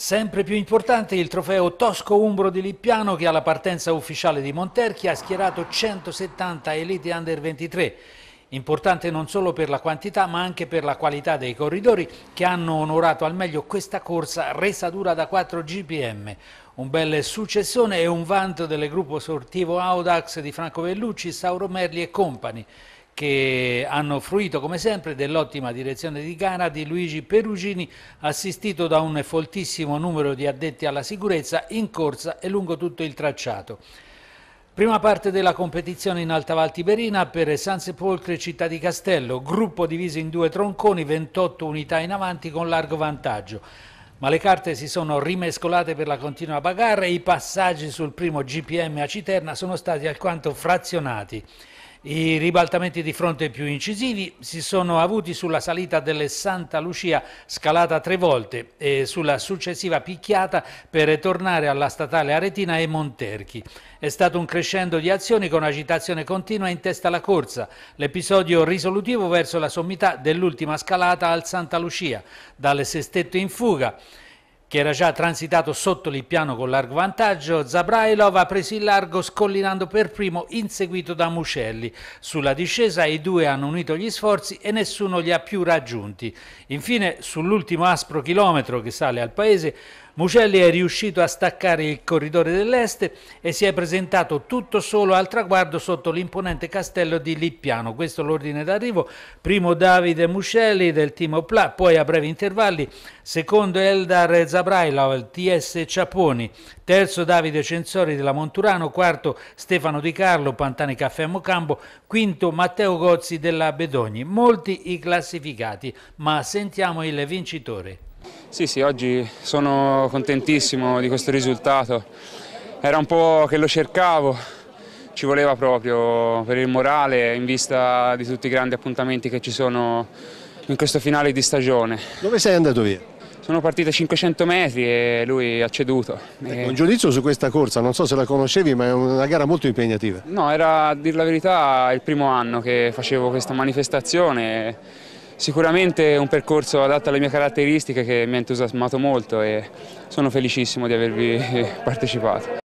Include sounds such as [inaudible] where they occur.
Sempre più importante il trofeo Tosco Umbro di Lippiano che alla partenza ufficiale di Monterchi ha schierato 170 Elite Under 23. Importante non solo per la quantità ma anche per la qualità dei corridori che hanno onorato al meglio questa corsa resa dura da 4 GPM. Un bel successone e un vanto del gruppo sortivo Audax di Franco Vellucci, Sauro Merli e Company che hanno fruito come sempre dell'ottima direzione di gara di Luigi Perugini, assistito da un foltissimo numero di addetti alla sicurezza in corsa e lungo tutto il tracciato. Prima parte della competizione in Alta Val Tiberina per San Sepolcre e Città di Castello, gruppo diviso in due tronconi, 28 unità in avanti con largo vantaggio. Ma le carte si sono rimescolate per la continua bagarre e i passaggi sul primo GPM a Citerna sono stati alquanto frazionati. I ribaltamenti di fronte più incisivi si sono avuti sulla salita delle Santa Lucia, scalata tre volte, e sulla successiva picchiata per tornare alla statale Aretina e Monterchi. È stato un crescendo di azioni con agitazione continua in testa alla corsa, l'episodio risolutivo verso la sommità dell'ultima scalata al Santa Lucia, dalle sestetto in fuga che era già transitato sotto l'Ippiano con largo vantaggio, Zabrailov preso il largo scollinando per primo inseguito da Mucelli. Sulla discesa i due hanno unito gli sforzi e nessuno li ha più raggiunti. Infine sull'ultimo aspro chilometro che sale al paese Mucelli è riuscito a staccare il corridore dell'Est e si è presentato tutto solo al traguardo sotto l'imponente castello di Lippiano. Questo è l'ordine d'arrivo, primo Davide Mucelli del team Opla, poi a brevi intervalli, secondo Eldar Zabrailov, il TS Ciaponi, terzo Davide Censori della Monturano, quarto Stefano Di Carlo, Pantani Caffè Mocambo, quinto Matteo Gozzi della Bedogni. Molti i classificati, ma sentiamo il vincitore. Sì, sì, oggi sono contentissimo di questo risultato. Era un po' che lo cercavo, ci voleva proprio per il morale in vista di tutti i grandi appuntamenti che ci sono in questo finale di stagione. Dove sei andato via? Sono partito a 500 metri e lui ha ceduto. Ecco, un giudizio su questa corsa, non so se la conoscevi ma è una gara molto impegnativa. No, era a dir la verità il primo anno che facevo questa manifestazione Sicuramente un percorso adatto alle mie caratteristiche che mi ha entusiasmato molto e sono felicissimo di avervi [laughs] partecipato.